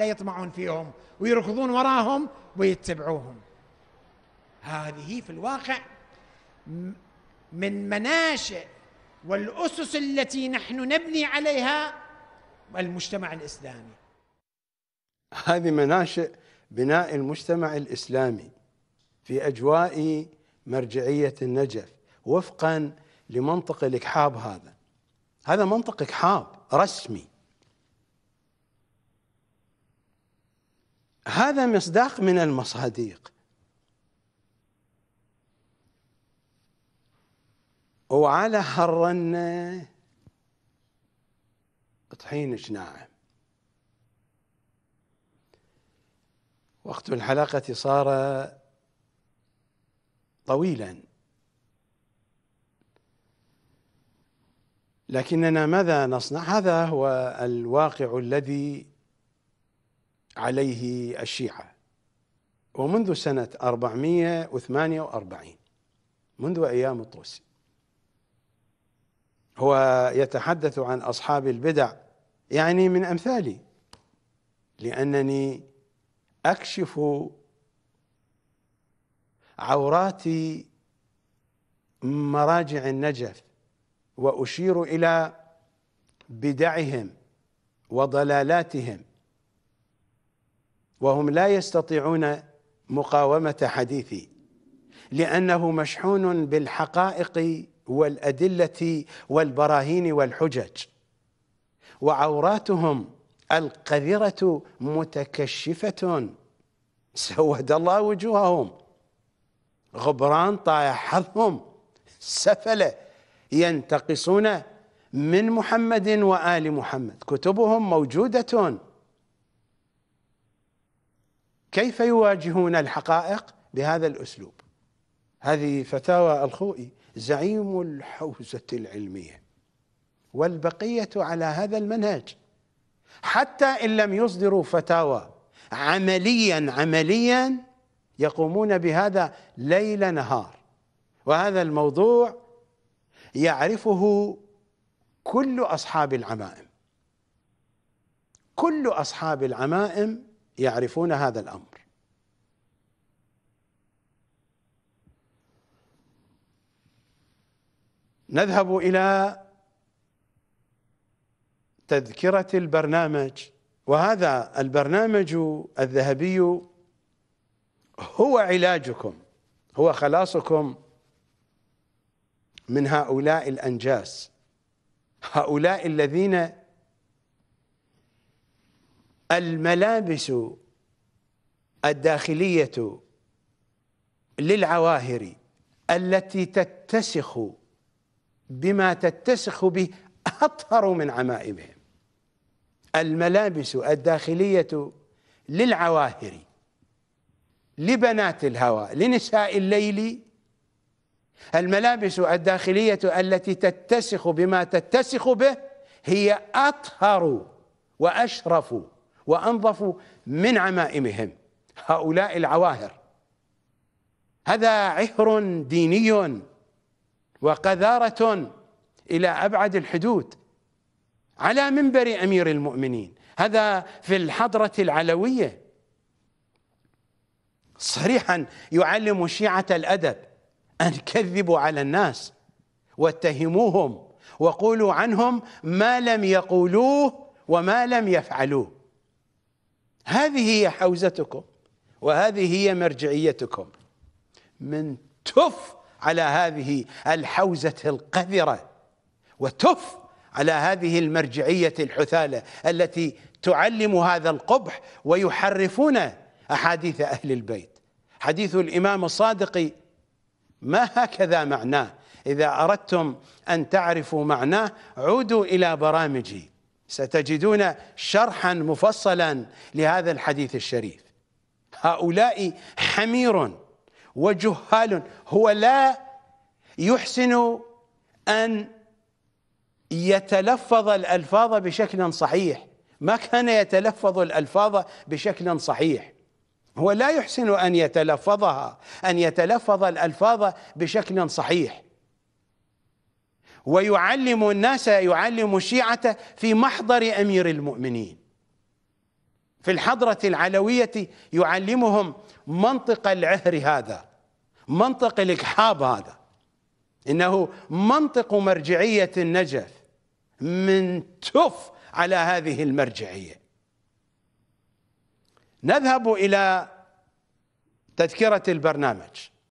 لا يطمعون فيهم ويركضون وراهم ويتبعوهم هذه في الواقع من مناشئ والاسس التي نحن نبني عليها المجتمع الاسلامي. هذه مناشئ بناء المجتمع الاسلامي في اجواء مرجعيه النجف وفقا لمنطق الاكحاب هذا. هذا منطق اكحاب رسمي هذا مصداق من المصاديق وعلى هرنا طحينك ناعم وقت الحلقة صار طويلا لكننا ماذا نصنع هذا هو الواقع الذي عليه الشيعة ومنذ سنة 448 منذ أيام الطوسي هو يتحدث عن أصحاب البدع يعني من أمثالي لأنني أكشف عورات مراجع النجف وأشير إلى بدعهم وضلالاتهم وهم لا يستطيعون مقاومة حديثي لأنه مشحون بالحقائق والأدلة والبراهين والحجج وعوراتهم القذرة متكشفة سود الله وجوههم غبران طايح حظهم سفلة ينتقصون من محمد وآل محمد كتبهم موجودة كيف يواجهون الحقائق بهذا الاسلوب هذه فتاوى الخوئي زعيم الحوزه العلميه والبقيه على هذا المنهج حتى ان لم يصدروا فتاوى عمليا عمليا يقومون بهذا ليل نهار وهذا الموضوع يعرفه كل اصحاب العمائم كل اصحاب العمائم يعرفون هذا الامر نذهب الى تذكره البرنامج وهذا البرنامج الذهبي هو علاجكم هو خلاصكم من هؤلاء الانجاس هؤلاء الذين الملابس الداخلية للعواهر التي تتسخ بما تتسخ به أطهر من عمائمهم الملابس الداخلية للعواهر لبنات الهوى لنساء الليل الملابس الداخلية التي تتسخ بما تتسخ به هي أطهر وأشرف وأنظفوا من عمائمهم هؤلاء العواهر هذا عهر ديني وقذارة إلى أبعد الحدود على منبر أمير المؤمنين هذا في الحضرة العلوية صريحا يعلم شيعة الأدب أن كذبوا على الناس واتهموهم وقولوا عنهم ما لم يقولوه وما لم يفعلوه هذه هي حوزتكم وهذه هي مرجعيتكم من تف على هذه الحوزة القذرة وتف على هذه المرجعية الحثالة التي تعلم هذا القبح ويحرفون أحاديث أهل البيت حديث الإمام الصادق ما هكذا معناه إذا أردتم أن تعرفوا معناه عودوا إلى برامجي ستجدون شرحا مفصلا لهذا الحديث الشريف هؤلاء حمير وجهال هو لا يحسن أن يتلفظ الألفاظ بشكل صحيح ما كان يتلفظ الألفاظ بشكل صحيح هو لا يحسن أن يتلفظها أن يتلفظ الألفاظ بشكل صحيح ويعلم الناس يعلم الشيعة في محضر أمير المؤمنين في الحضرة العلوية يعلمهم منطق العهر هذا منطق الإكحاب هذا إنه منطق مرجعية النجف من تف على هذه المرجعية نذهب إلى تذكرة البرنامج